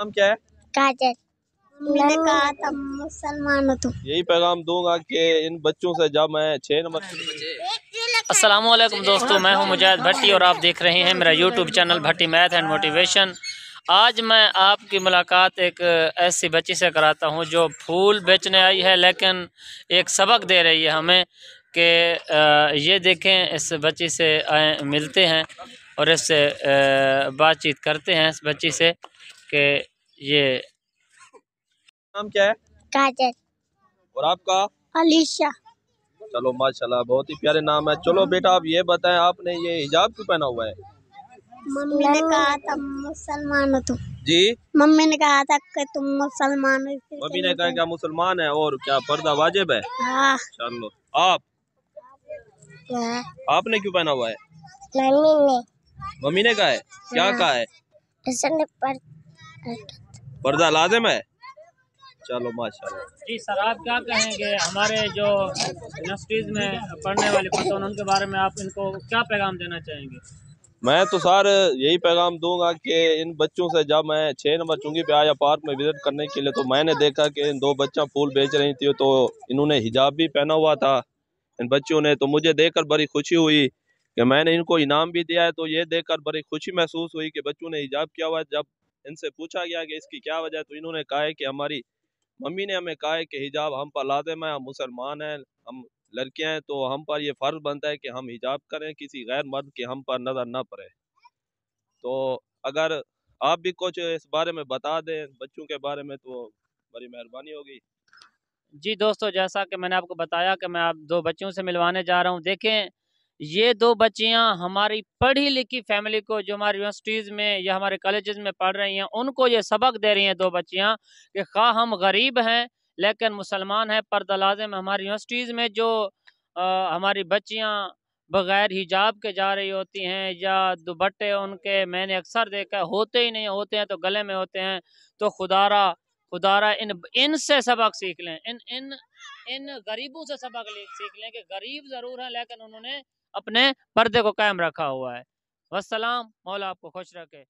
नाम क्या है काजल मैंने कहा था मुसलमान तुम यही पैगाम दूंगा कि इन बच्चों से जब मैं छह नंबर अस्सलाम वालेकुम दोस्तों मैं हूं मुजाहिद भट्टी और आप देख रहे हैं मेरा YouTube channel Bhatti math and motivation आज मैं आपकी मुलाकात एक ऐसी बच्ची से कराता हूं जो फूल बेचने आई है लेकिन एक सबक दे रही है हमें कि ये देखें इस बच्ची से आए मिलते हैं और इससे बातचीत करते हैं इस बच्ची से कि ये नाम क्या है काजल और आपका अलीशा चलो माशाल्लाह बहुत ही प्यारे नाम है चलो बेटा आप ये बताएं आपने ये हिजाब क्यों पहना हुआ है मम्मी ने कहा था मुसलमान हो जी मम्मी ने कहा था कि तुम मुसलमान हो मम्मी ने कहा क्या मुसलमान है और क्या पर्दा वाजिब है हाँ। चलो आप आपने क्यों पहना हुआ है मम्मी ने मम्मी ने कहा है क्या हाँ। कहा है पर्दा लाजिम है चलो माशाल्लाह जी सर आप क्या कहेंगे हमारे जो इंडस्ट्रीज में पढ़ने वाले पर्सन उनके बारे में आप इनको क्या पैगाम देना चाहेंगे मैं तो सर यही पैगाम दूंगा कि इन बच्चों से जब मैं छः नंबर चुंगी पे आया पार्क में विजिट करने के लिए तो मैंने देखा कि इन दो बच्चा फूल बेच रही थी तो इन्होंने हिजाब भी पहना हुआ था इन बच्चों ने तो मुझे देखकर बड़ी खुशी हुई कि मैंने इनको इनाम भी दिया है तो ये देखकर बड़ी खुशी महसूस हुई कि बच्चों ने हिजाब किया हुआ है जब इनसे पूछा गया कि इसकी क्या वजह तो इन्होंने कहा है कि हमारी मम्मी ने हमें कहा है कि हिजाब हम पर लादम है हम मुसलमान हैं हम लड़कियां हैं तो हम पर यह फ़र्ज़ बनता है कि हम हिजाब करें किसी गैर मर्द के हम पर नज़र ना पड़े तो अगर आप भी कुछ इस बारे में बता दें बच्चों के बारे में तो बड़ी मेहरबानी होगी जी दोस्तों जैसा कि मैंने आपको बताया कि मैं आप दो बच्चों से मिलवाने जा रहा हूँ देखें ये दो बच्चियां हमारी पढ़ी लिखी फैमिली को जो हमारी यूनिवर्सिटीज़ में या हमारे कॉलेजेस में पढ़ रही हैं उनको ये सबक दे रही हैं दो बच्चियां कि खा हम गरीब हैं लेकिन मुसलमान हैं पर दलाजम हमारी यूनिवर्सिटीज़ में जो आ, हमारी बच्चियां बग़ैर हिजाब के जा रही होती हैं या दुबट्टे उनके मैंने अक्सर देखा होते ही नहीं होते हैं तो गले में होते हैं तो खुदारा खुदारा इन इन से सबक सीख लें इन इन इन गरीबों से सबक सीख लें कि गरीब ज़रूर हैं लेकिन उन्होंने अपने पर्दे को कायम रखा हुआ है वसलाम मौला आपको खुश रखे